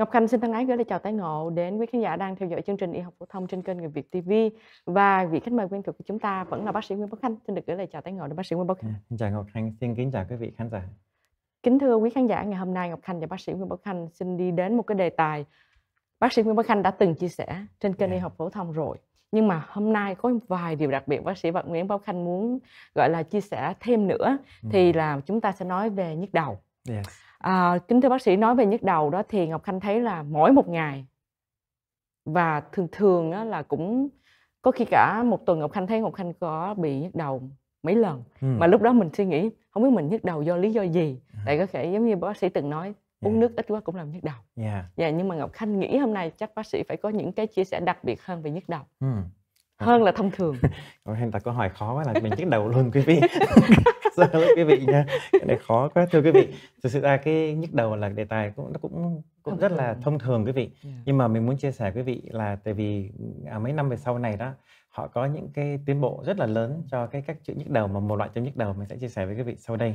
Ngọc Khanh xin thân ái gửi lời chào tái ngộ đến quý khán giả đang theo dõi chương trình Y học phổ thông trên kênh Người Việt TV và vị khách mời quen thuộc của chúng ta vẫn là bác sĩ Nguyễn Bắc Khanh. Xin được gửi lời chào tái ngộ đến bác sĩ Nguyễn Bắc Khanh. Xin dạ, chào Ngọc Khanh, xin kính chào quý vị khán giả. Kính thưa quý khán giả, ngày hôm nay Ngọc Khanh và bác sĩ Nguyễn Bắc Khanh xin đi đến một cái đề tài bác sĩ Nguyễn Bắc Khanh đã từng chia sẻ trên kênh yeah. Dạ. Y học phổ thông rồi. Nhưng mà hôm nay có vài điều đặc biệt bác sĩ và Nguyễn Bắc Khanh muốn gọi là chia sẻ thêm nữa ừ. thì dạ. là chúng ta sẽ nói về nhức đầu. Yes À, kính thưa bác sĩ nói về nhức đầu đó thì Ngọc Khanh thấy là mỗi một ngày và thường thường á, là cũng có khi cả một tuần Ngọc Khanh thấy Ngọc Khanh có bị nhức đầu mấy lần ừ. mà lúc đó mình suy nghĩ không biết mình nhức đầu do lý do gì à. tại có thể giống như bác sĩ từng nói uống yeah. nước ít quá cũng làm nhức đầu. Dạ. Yeah. Yeah, nhưng mà Ngọc Khanh nghĩ hôm nay chắc bác sĩ phải có những cái chia sẻ đặc biệt hơn về nhức đầu. Ừ. Ờ. hơn là thông thường em đặt câu hỏi khó quá là mình nhức đầu luôn quý vị xin lỗi quý vị nha cái này khó quá thưa quý vị thực sự ra cái nhức đầu là đề tài cũng nó cũng cũng rất là thông thường quý vị nhưng mà mình muốn chia sẻ quý vị là tại vì à, mấy năm về sau này đó họ có những cái tiến bộ rất là lớn cho cái cách chữa nhức đầu mà một loại trong nhức đầu mình sẽ chia sẻ với quý vị sau đây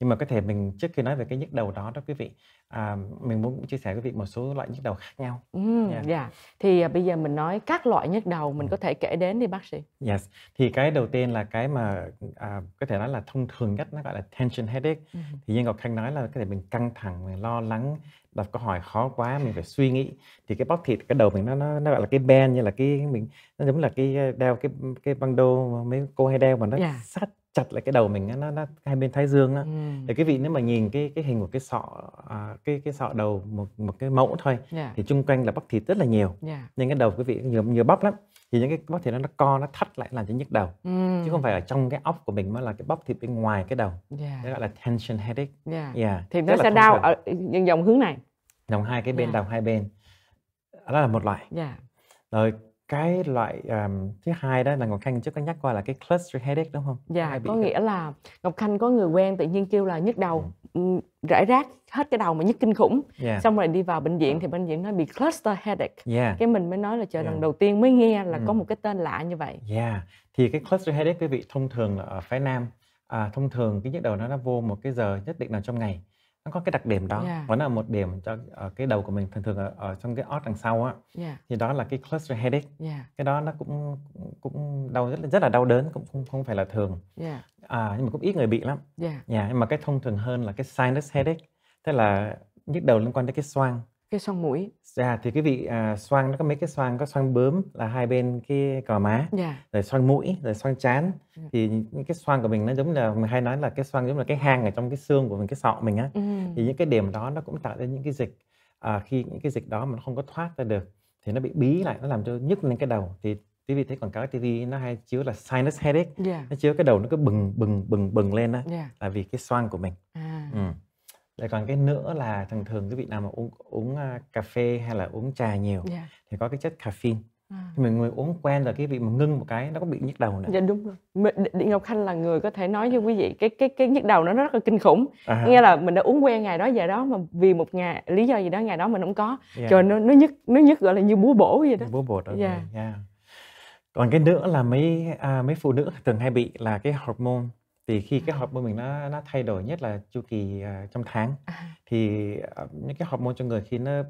nhưng mà có thể mình trước khi nói về cái nhức đầu đó đó quý vị à, mình muốn chia sẻ với quý vị một số loại nhức đầu khác nhau Dạ. yeah. yeah. thì à, bây giờ mình nói các loại nhức đầu mình có thể kể đến đi bác sĩ yes thì cái đầu tiên là cái mà à, có thể nói là thông thường nhất nó gọi là tension headache thì như ngọc khanh nói là có thể mình căng thẳng mình lo lắng đặt câu hỏi khó quá mình phải suy nghĩ thì cái bóc thịt cái đầu mình nó nó, nó gọi là cái ben như là cái mình nó giống là cái ờ, đeo cái cái băng đô mấy cô hay đeo mà nó yeah. Dạ. sát chặt lại cái đầu mình nó, nó hai bên thái dương đó ừ. thì cái vị nếu mà nhìn cái cái hình của cái sọ à, cái cái sọ đầu một một cái mẫu thôi yeah. Dạ. thì chung quanh là bắp thịt rất là nhiều yeah. Dạ. nên cái đầu quý vị nhiều nhiều bắp lắm thì những cái bắp thịt nó nó co nó thắt lại làm cho nhức đầu ừ. chứ không phải ở trong cái óc của mình mà là cái bắp thịt bên ngoài cái đầu yeah. Dạ. đó gọi là tension headache yeah. Yeah. thì nó rất sẽ đau ở những dòng hướng này dòng hai cái bên yeah. đầu hai bên đó là một loại yeah. rồi cái loại um, thứ hai đó là ngọc khanh trước có nhắc qua là cái cluster headache đúng không dạ có nghĩa cái... là ngọc khanh có người quen tự nhiên kêu là nhức đầu ừ. ừ rải rác hết cái đầu mà nhức kinh khủng yeah. Dạ. xong rồi đi vào bệnh viện ờ. thì bệnh viện nói bị cluster headache yeah. Dạ. cái mình mới nói là chờ yeah. Dạ. lần đầu tiên mới nghe là ừ. có một cái tên lạ như vậy yeah. thì cái cluster headache quý vị thông thường là ở phái nam à, thông thường cái nhức đầu nó nó vô một cái giờ nhất định nào trong ngày nó có cái đặc điểm đó yeah. và là một điểm cho ở ờ, cái đầu của mình thường thường ở, ở trong cái ót đằng sau á yeah. thì đó là cái cluster headache yeah. cái đó nó cũng cũng đau rất là rất là đau đớn cũng không không phải là thường yeah. à, nhưng mà cũng ít người bị lắm yeah. Yeah, nhưng mà cái thông thường hơn là cái sinus headache tức là nhức đầu liên quan đến cái xoang cái xoang mũi dạ thì cái vị à, xoang nó có mấy cái xoang có xoang bướm là hai bên cái cò má yeah. Dạ. rồi xoang mũi rồi xoang chán yeah. Dạ. thì những cái xoang của mình nó giống là mình hay nói là cái xoang giống là cái hang ở trong cái xương của mình cái sọ mình á ừ. thì những cái điểm đó nó cũng tạo ra những cái dịch à, khi những cái dịch đó mà nó không có thoát ra được thì nó bị bí lại nó làm cho nhức lên cái đầu thì quý vị thấy quảng cáo TV nó hay chiếu là sinus headache yeah. Dạ. nó chiếu cái đầu nó cứ bừng bừng bừng bừng lên á yeah. là vì cái xoang của mình à. ừ lại còn cái nữa là thường thường cái vị nào mà uống uống uh, cà phê hay là uống trà nhiều yeah. Dạ. thì có cái chất caffeine À. mình người uống quen rồi cái vị mà ngưng một cái nó có bị nhức đầu nữa dạ đúng rồi Đinh Ngọc Khanh là người có thể nói cho quý vị cái cái cái nhức đầu nó rất là kinh khủng à. nghĩa là mình đã uống quen ngày đó giờ đó mà vì một ngày lý do gì đó ngày đó mình không có yeah. Dạ. trời nó nó nhức nó nhức gọi là như búa bổ vậy đó búa bổ đó yeah. Rồi. yeah. còn cái nữa là mấy à, mấy phụ nữ thường hay bị là cái hormone thì khi cái hormone mình nó nó thay đổi nhất là chu kỳ uh, trong tháng à. thì uh, những cái hormone cho người khi nó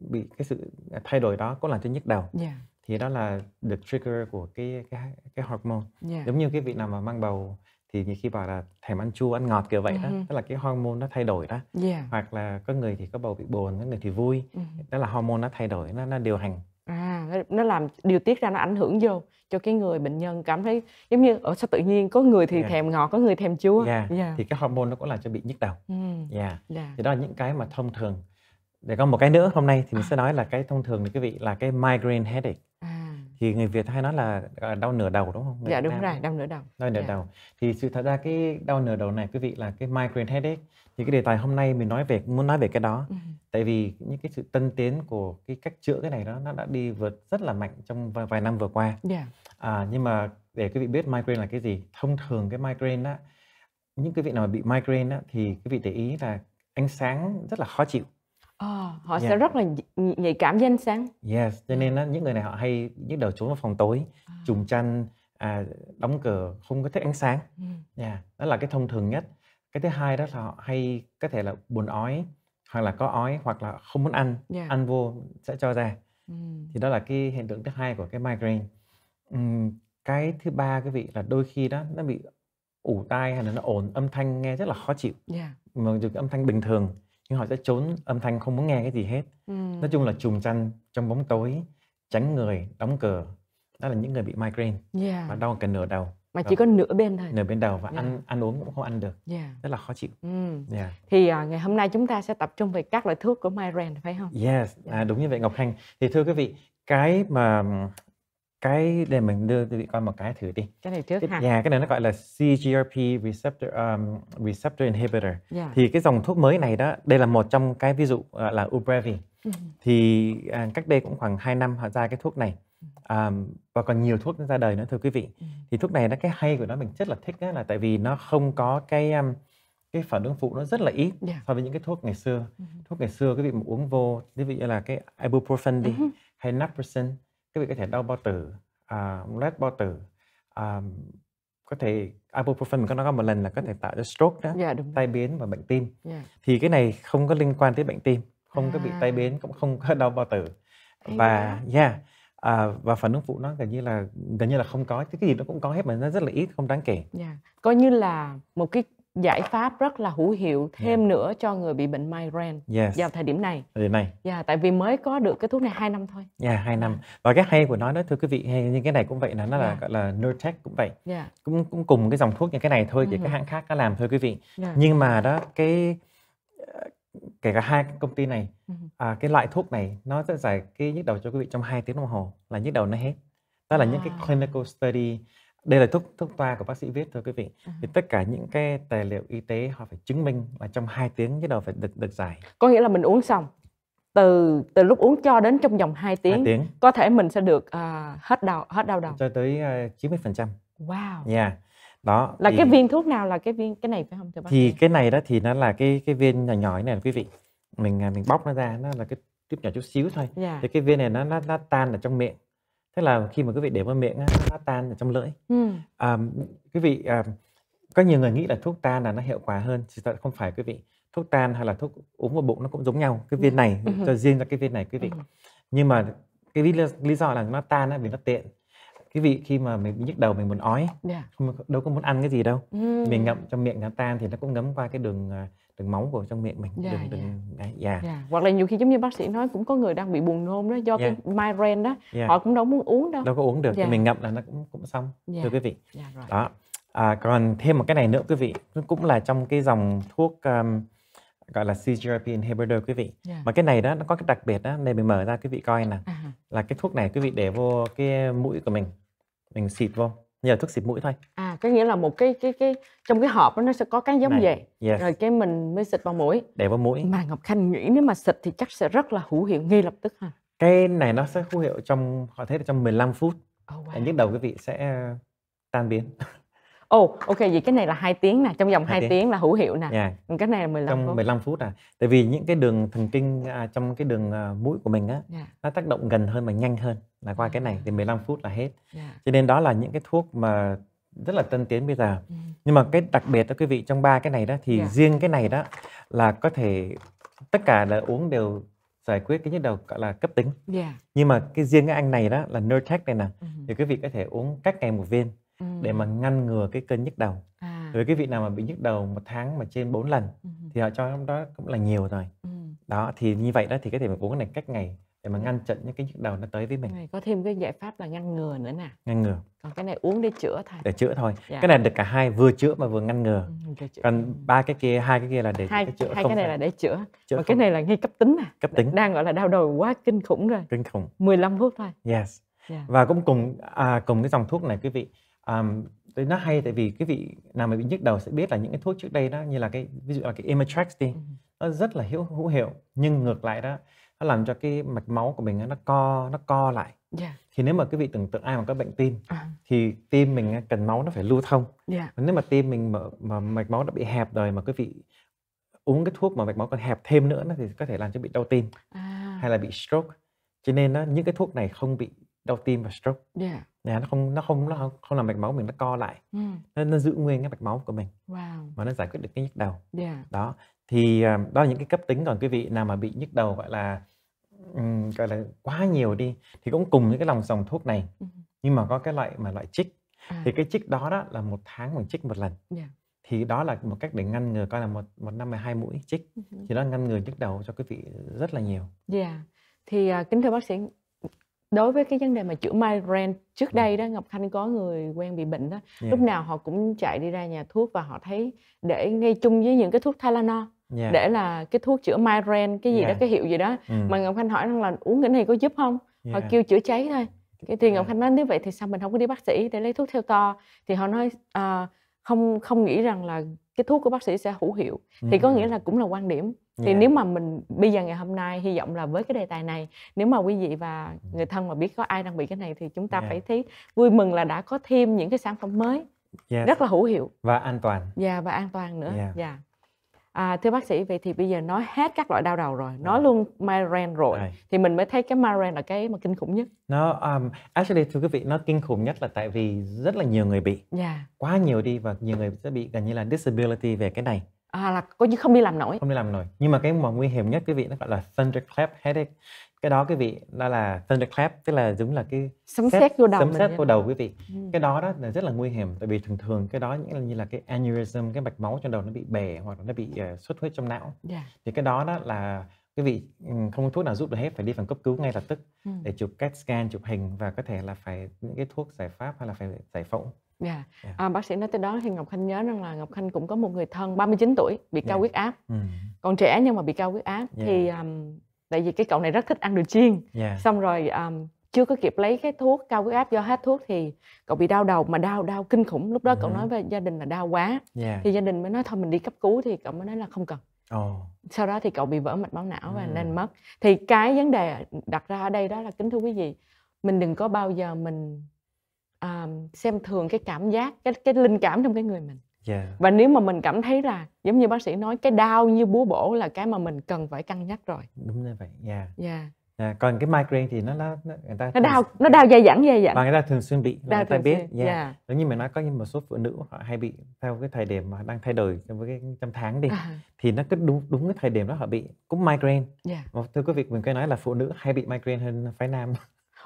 bị cái sự thay đổi đó cũng làm cho nhức đầu yeah. Dạ. thì đó là được trigger của cái cái cái hormone yeah. Dạ. giống như cái vị nào mà mang bầu thì nhiều khi bảo là thèm ăn chua ăn ngọt kiểu vậy uh-huh. đó tức là cái hormone nó thay đổi đó yeah. Dạ. hoặc là có người thì có bầu bị buồn có người thì vui uh-huh. đó là hormone nó thay đổi nó, nó điều hành nó, làm điều tiết ra nó ảnh hưởng vô cho cái người bệnh nhân cảm thấy giống như ở sao tự nhiên có người thì yeah. thèm ngọt có người thèm chua yeah. Yeah. thì cái hormone nó cũng làm cho bị nhức đầu mm. yeah. Yeah. Dạ. thì đó là những cái mà thông thường để có một cái nữa hôm nay thì mình à. sẽ nói là cái thông thường thì quý vị là cái migraine headache thì người Việt hay nói là đau nửa đầu đúng không? dạ đúng rồi, đau nửa đầu. Đau nửa dạ. đầu. Thì sự thật ra cái đau nửa đầu này quý vị là cái migraine headache. Thì cái đề tài hôm nay mình nói về muốn nói về cái đó. Ừ. Tại vì những cái sự tân tiến của cái cách chữa cái này đó nó đã đi vượt rất là mạnh trong vài, vài năm vừa qua. Dạ. À, nhưng mà để quý vị biết migraine là cái gì, thông thường cái migraine đó những cái vị nào bị migraine đó, thì quý vị để ý là ánh sáng rất là khó chịu. Ờ, họ yeah. sẽ rất là nhạy cảm với ánh sáng. Yes, cho nên đó những người này họ hay nhức đầu trốn vào phòng tối, à. trùm chăn, à, đóng cửa, không có thích ánh sáng. Ừ. Yeah, đó là cái thông thường nhất. Cái thứ hai đó là họ hay có thể là buồn ói, hoặc là có ói, hoặc là không muốn ăn, yeah. ăn vô sẽ cho ra. Ừ. Thì đó là cái hiện tượng thứ hai của cái migraine. Uhm, cái thứ ba cái vị là đôi khi đó nó bị ủ tai hay là nó ồn âm thanh nghe rất là khó chịu. Yeah. Mà dù âm thanh bình thường nhưng họ sẽ trốn âm thanh không muốn nghe cái gì hết ừ. nói chung là chùm chăn trong bóng tối tránh người đóng cửa đó là những người bị migraine yeah. và đau cả nửa đầu mà chỉ có nửa bên thôi nửa bên đầu và yeah. ăn ăn uống cũng không ăn được yeah. rất là khó chịu mm. yeah. thì à, ngày hôm nay chúng ta sẽ tập trung về các loại thuốc của migraine phải không yes yeah. à, đúng như vậy Ngọc Khanh thì thưa quý vị cái mà cái để mình đưa vị con một cái thử đi cái này trước cái, ha yeah, cái này nó gọi là CGRP receptor um, receptor inhibitor yeah. Dạ. thì cái dòng thuốc mới này đó đây là một trong cái ví dụ uh, là Ubrevi ừ. thì uh, cách đây cũng khoảng 2 năm họ ra cái thuốc này um, và còn nhiều thuốc ra đời nữa thưa quý vị ừ. thì thuốc này nó cái hay của nó mình rất là thích là tại vì nó không có cái um, cái phản ứng phụ nó rất là ít yeah. Dạ. so với những cái thuốc ngày xưa thuốc ngày xưa quý vị uống vô ví dụ như là cái ibuprofen đi hay naproxen các vị có thể đau bao tử uh, à, lết bao tử um, à, có thể ibuprofen mình có nói một lần là có thể tạo ra stroke đó yeah, dạ, tai biến và bệnh tim yeah. Dạ. thì cái này không có liên quan tới bệnh tim không à. có bị tai à. biến cũng không có đau bao tử và quá. yeah à, và phản ứng phụ nó gần như là gần như là không có cái gì nó cũng có hết mà nó rất là ít không đáng kể yeah. Dạ, coi như là một cái giải pháp rất là hữu hiệu thêm yeah. nữa cho người bị bệnh migraine yes. vào thời điểm này. Thời điểm này. Dạ, yeah, tại vì mới có được cái thuốc này 2 năm thôi. Dạ, yeah, 2 dạ. năm. Và cái hay của nó đó thưa quý vị, hay như cái này cũng vậy là nó là dạ. gọi là Nurtec cũng vậy. Yeah. Dạ. Cũng cũng cùng cái dòng thuốc như cái này thôi, chỉ uh-huh. Ừ. các hãng khác đã làm thôi quý vị. Yeah. Nhưng mà đó cái kể cả hai công ty này uh-huh. à, cái loại thuốc này nó sẽ giải cái nhức đầu cho quý vị trong 2 tiếng đồng hồ là nhức đầu nó hết. Đó là à. những cái à. clinical study đây là thuốc thuốc toa của bác sĩ viết thôi, quý vị à. thì tất cả những cái tài liệu y tế họ phải chứng minh và trong 2 tiếng nhất đầu phải được được giải có nghĩa là mình uống xong từ từ lúc uống cho đến trong vòng 2 tiếng, 2 tiếng. có thể mình sẽ được uh, hết đau hết đau đầu cho tới uh, à, 90% wow nha yeah. đó là thì, cái viên thuốc nào là cái viên cái này phải không thưa bác thì cái này đó thì nó là cái cái viên nhỏ nhỏ này quý vị mình mình bóc nó ra nó là cái tiếp nhỏ chút xíu thôi yeah. Dạ. thì cái viên này nó nó, nó tan ở trong miệng tức là khi mà quý vị để vào miệng nó tan ở trong lưỡi ừ. à, quý vị à, có nhiều người nghĩ là thuốc tan là nó hiệu quả hơn chỉ thật không phải quý vị thuốc tan hay là thuốc uống vào bụng nó cũng giống nhau cái viên ừ. này ừ. cho riêng ra cái viên này quý vị ừ. nhưng mà cái lý, lý do là nó tan á vì nó tiện cái vị khi mà mình nhức đầu mình muốn ói yeah. Dạ. không đâu có muốn ăn cái gì đâu mm. mình ngậm trong miệng nó tan thì nó cũng ngấm qua cái đường à, đường máu của trong miệng mình yeah, dạ, đường, yeah. Dạ. đường đấy yeah. yeah. hoặc là nhiều khi giống như bác sĩ nói cũng có người đang bị buồn nôn đó do yeah. cái migraine đó yeah. họ cũng đâu muốn uống đâu đâu có uống được yeah. thì mình ngậm là nó cũng cũng xong yeah. thưa quý vị yeah, right. đó à, còn thêm một cái này nữa quý vị cũng là trong cái dòng thuốc um, gọi là CGRP inhibitor quý vị. Yeah. Dạ. Mà cái này đó nó có cái đặc biệt đó, đây mình mở ra quý vị coi nè. Uh-huh. Là cái thuốc này quý vị để vô cái mũi của mình. Mình xịt vô. Như là thuốc xịt mũi thôi. À có nghĩa là một cái cái cái trong cái hộp đó nó sẽ có cái giống vậy. Yes. Rồi cái mình mới xịt vào mũi. Để vào mũi. Mà Ngọc Khanh nghĩ nếu mà xịt thì chắc sẽ rất là hữu hiệu ngay lập tức ha. Cái này nó sẽ hữu hiệu trong họ thấy là trong 15 phút. Oh, wow. Nhức đầu quý vị sẽ tan biến. Ồ, oh, ok vậy cái này là hai tiếng nè, trong vòng 2, 2 tiếng. tiếng là hữu hiệu nè. Yeah. Dạ. Cái này là 15 trong phút. 15 phút à. Tại vì những cái đường thần kinh à, trong cái đường à, mũi của mình á yeah. Dạ. nó tác động gần hơn và nhanh hơn là qua yeah. cái này à. thì 15 phút là hết. Yeah. Dạ. Cho nên đó là những cái thuốc mà rất là tân tiến bây giờ. Yeah. Ừ. Nhưng mà cái đặc biệt đó quý vị trong ba cái này đó thì yeah. riêng cái này đó là có thể tất cả là uống đều giải quyết cái nhất đầu gọi là cấp tính. Yeah. Nhưng mà cái riêng cái anh này đó là Nurtec này nè uh-huh. thì quý vị có thể uống cách ngày một viên ừ. để mà ngăn ngừa cái cơn nhức đầu à. với cái vị nào mà bị nhức đầu một tháng mà trên 4 lần ừ. thì họ cho đó cũng là nhiều rồi ừ. đó thì như vậy đó thì có thể mình uống cái này cách ngày để mà ngăn chặn những cái nhức đầu nó tới với mình có thêm cái giải pháp là ngăn ngừa nữa nè ngăn ngừa còn cái này uống để chữa thôi để chữa thôi dạ. cái này được cả hai vừa chữa mà vừa ngăn ngừa ừ, còn ba cái kia hai cái kia là để hai cái, chữa hai không cái này phải. là để chữa, chữa còn không. cái này là ngay cấp tính nè. cấp tính đang gọi là đau đầu quá kinh khủng rồi kinh khủng 15 phút thôi yes yeah. Dạ. và cũng cùng à, cùng cái dòng thuốc này quý vị um, tôi nó hay tại vì cái vị nào mà bị nhức đầu sẽ biết là những cái thuốc trước đây đó như là cái ví dụ là cái Imatrax đi ừ. nó rất là hữu hữu hiệu nhưng ngược lại đó nó làm cho cái mạch máu của mình nó co nó co lại yeah. Dạ. thì nếu mà cái vị tưởng tượng ai mà có bệnh tim à. thì tim mình cần máu nó phải lưu thông yeah. Dạ. nếu mà tim mình mà, mà mạch máu đã bị hẹp rồi mà cái vị uống cái thuốc mà mạch máu còn hẹp thêm nữa thì có thể làm cho bị đau tim à. hay là bị stroke cho nên đó, những cái thuốc này không bị đau tim và stroke yeah. Yeah, nó không nó không nó không làm mạch máu mình nó co lại ừ. nó, nó giữ nguyên cái mạch máu của mình wow. và nó giải quyết được cái nhức đầu yeah. đó thì à, đó là những cái cấp tính còn quý vị nào mà bị nhức đầu gọi là um, gọi là quá nhiều đi thì cũng cùng những cái lòng dòng thuốc này ừ. nhưng mà có cái loại mà loại chích à. thì cái chích đó đó là một tháng mình chích một lần yeah. thì đó là một cách để ngăn ngừa coi là một một năm hai mũi chích uh-huh. thì nó ngăn ngừa nhức đầu cho quý vị rất là nhiều. Yeah. Thì uh, kính thưa bác sĩ, đối với cái vấn đề mà chữa migraine trước đây đó ngọc khanh có người quen bị bệnh đó yeah. lúc nào họ cũng chạy đi ra nhà thuốc và họ thấy để ngay chung với những cái thuốc Tylenol yeah. để là cái thuốc chữa migraine cái gì yeah. đó cái hiệu gì đó ừ. mà ngọc khanh hỏi rằng là uống cái này có giúp không yeah. họ kêu chữa cháy thôi cái thì ngọc khanh nói nếu vậy thì sao mình không có đi bác sĩ để lấy thuốc theo to thì họ nói à, không không nghĩ rằng là cái thuốc của bác sĩ sẽ hữu hiệu thì ừ. có nghĩa là cũng là quan điểm thì yeah. nếu mà mình bây giờ ngày hôm nay hy vọng là với cái đề tài này nếu mà quý vị và người thân mà biết có ai đang bị cái này thì chúng ta yeah. phải thấy vui mừng là đã có thêm những cái sản phẩm mới yes. rất là hữu hiệu và an toàn dạ yeah, và an toàn nữa dạ yeah. yeah. À, thưa bác sĩ vậy thì bây giờ nói hết các loại đau đầu rồi, nói à. luôn migraine rồi, à. thì mình mới thấy cái migraine là cái mà kinh khủng nhất. Nó um, actually thưa quý vị nó kinh khủng nhất là tại vì rất là nhiều người bị, yeah. Dạ. quá nhiều đi và nhiều người sẽ bị gần như là disability về cái này. À là coi như không đi làm nổi. Không đi làm nổi. Nhưng mà cái mà nguy hiểm nhất quý vị nó gọi là thunderclap headache cái đó quý vị đó là thunderclap tức là giống là cái sấm sét vô đầu sấm sét vô đầu quý vị ừ. cái đó đó là rất là nguy hiểm tại vì thường thường cái đó những như là cái aneurysm cái mạch máu trong đầu nó bị bể hoặc là nó bị uh, xuất huyết trong não yeah. Dạ. thì cái đó đó là quý vị ừ, không có thuốc nào giúp được hết phải đi phòng cấp cứu ngay lập tức ừ. để chụp CAT scan chụp hình và có thể là phải những cái thuốc giải pháp hay là phải giải phẫu Dạ. Yeah. Dạ. yeah. À, bác sĩ nói tới đó thì Ngọc Khanh nhớ rằng là Ngọc Khanh cũng có một người thân 39 tuổi bị cao yeah. Dạ. huyết áp. Ừ. Còn trẻ nhưng mà bị cao huyết áp yeah. thì um, tại vì cái cậu này rất thích ăn đồ chiên yeah. xong rồi um, chưa có kịp lấy cái thuốc cao huyết áp do hết thuốc thì cậu bị đau đầu mà đau đau kinh khủng lúc đó cậu ừ. nói với gia đình là đau quá yeah. thì gia đình mới nói thôi mình đi cấp cứu thì cậu mới nói là không cần oh. sau đó thì cậu bị vỡ mạch máu não và ừ. nên mất thì cái vấn đề đặt ra ở đây đó là kính thưa quý vị mình đừng có bao giờ mình um, xem thường cái cảm giác cái cái linh cảm trong cái người mình yeah. và nếu mà mình cảm thấy là giống như bác sĩ nói cái đau như búa bổ là cái mà mình cần phải cân nhắc rồi đúng như vậy dạ yeah. yeah. còn cái migraine thì nó, nó người ta nó đau nó đau dai dẳng dai dẳng và người ta thường xuyên bị đau người ta biết Dạ. yeah. yeah. như mình nói có như một số phụ nữ họ hay bị theo cái thời điểm mà đang thay đổi trong cái trong tháng đi à. thì nó cứ đúng đúng cái thời điểm đó họ bị cũng migraine yeah. mà thưa quý vị mình cứ nói là phụ nữ hay bị migraine hơn phái nam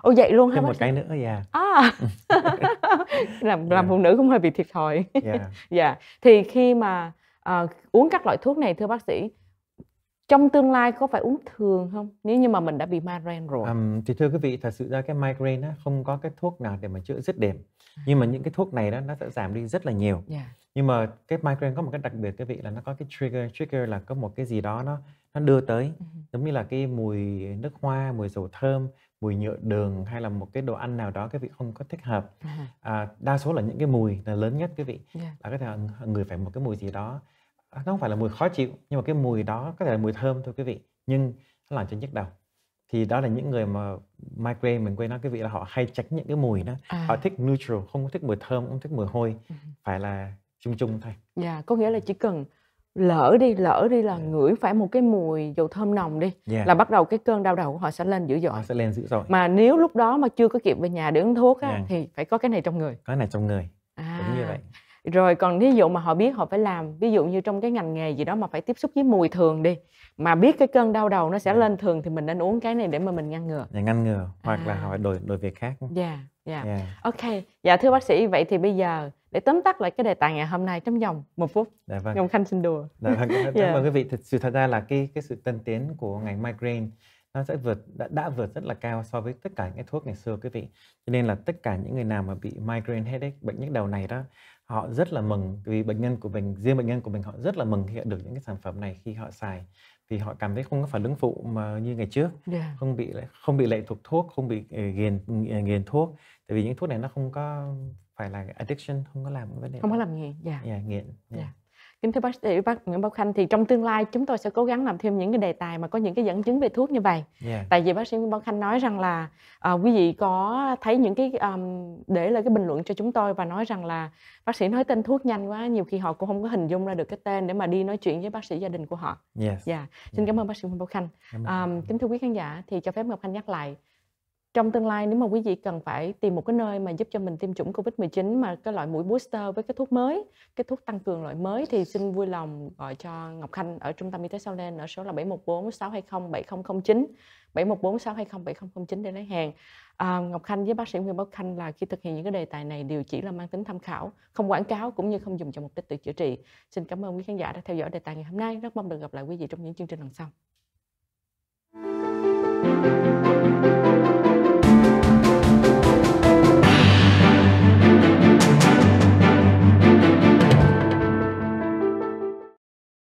Ồ vậy luôn hả? Thêm một cái nữa, dạ. Yeah. À. làm làm phụ nữ cũng hơi bị thiệt thòi dạ yeah. yeah. thì khi mà uh, uống các loại thuốc này thưa bác sĩ trong tương lai có phải uống thường không nếu như mà mình đã bị migraine rồi um, thì thưa quý vị thật sự ra cái migraine á, không có cái thuốc nào để mà chữa dứt điểm à. nhưng mà những cái thuốc này đó nó sẽ giảm đi rất là nhiều yeah. nhưng mà cái migraine có một cái đặc biệt quý vị là nó có cái trigger trigger là có một cái gì đó nó nó đưa tới giống như là cái mùi nước hoa mùi dầu thơm mùi nhựa đường hay là một cái đồ ăn nào đó cái vị không có thích hợp à, à, đa số là những cái mùi là lớn nhất quý vị dạ. là có thể người phải một cái mùi gì đó à, nó không phải là mùi khó chịu nhưng mà cái mùi đó có thể là mùi thơm thôi quý vị nhưng nó làm cho nhức đầu thì đó là những người mà migraine mình quên nói cái vị là họ hay tránh những cái mùi đó à. họ thích neutral không thích mùi thơm không thích mùi hôi phải là chung chung thôi dạ yeah, có nghĩa là chỉ cần lỡ đi lỡ đi là dạ. ngửi phải một cái mùi dầu thơm nồng đi yeah. Dạ. là bắt đầu cái cơn đau đầu của họ sẽ lên dữ dội họ sẽ lên dữ dội mà nếu lúc đó mà chưa có kịp về nhà để uống thuốc á, yeah. Dạ. thì phải có cái này trong người có cái này trong người à. đúng như vậy rồi còn ví dụ mà họ biết họ phải làm ví dụ như trong cái ngành nghề gì đó mà phải tiếp xúc với mùi thường đi mà biết cái cơn đau đầu nó sẽ yeah. lên thường thì mình nên uống cái này để mà mình ngăn ngừa để ngăn ngừa hoặc à. là họ đổi đổi việc khác dạ yeah, dạ yeah. yeah. ok dạ thưa bác sĩ vậy thì bây giờ để tóm tắt lại cái đề tài ngày hôm nay trong vòng một phút dạ vâng. ngọc khanh xin đùa dạ vâng. cảm dạ. ơn quý vị thật sự thật ra là cái cái sự tân tiến của ngành migraine nó sẽ vượt đã, đã vượt rất là cao so với tất cả những cái thuốc ngày xưa quý vị cho nên là tất cả những người nào mà bị migraine headache bệnh nhức đầu này đó họ rất là mừng vì bệnh nhân của mình riêng bệnh nhân của mình họ rất là mừng khi được những cái sản phẩm này khi họ xài thì họ cảm thấy không có phản ứng phụ mà như ngày trước yeah. Dạ. không bị không bị lệ thuộc thuốc không bị nghiền ờ, nghiền ờ, thuốc tại vì những thuốc này nó không có phải là addiction không có làm vấn đề không đó. có làm nghiện dạ yeah. Dạ, yeah, nghiện yeah. Dạ. Yeah. Dạ. kính thưa bác sĩ bác Nguyễn Bảo Khanh thì trong tương lai chúng tôi sẽ cố gắng làm thêm những cái đề tài mà có những cái dẫn chứng về thuốc như vậy yeah. tại vì bác sĩ Nguyễn Bảo Khanh nói rằng là uh, quý vị có thấy những cái um, để lại cái bình luận cho chúng tôi và nói rằng là bác sĩ nói tên thuốc nhanh quá nhiều khi họ cũng không có hình dung ra được cái tên để mà đi nói chuyện với bác sĩ gia đình của họ dạ yes. yeah. xin yeah. cảm ơn bác sĩ Nguyễn Bảo Khanh um, kính thưa quý khán giả thì cho phép Ngọc Khanh nhắc lại trong tương lai nếu mà quý vị cần phải tìm một cái nơi mà giúp cho mình tiêm chủng Covid-19 mà cái loại mũi booster với cái thuốc mới, cái thuốc tăng cường loại mới thì xin vui lòng gọi cho Ngọc Khanh ở trung tâm y tế Sao Lên ở số là 714 620 7009 714 620 7009 để lấy hàng. À, Ngọc Khanh với bác sĩ Nguyễn Bảo Khanh là khi thực hiện những cái đề tài này đều chỉ là mang tính tham khảo, không quảng cáo cũng như không dùng cho mục đích tự chữa trị. Xin cảm ơn quý khán giả đã theo dõi đề tài ngày hôm nay. Rất mong được gặp lại quý vị trong những chương trình lần sau.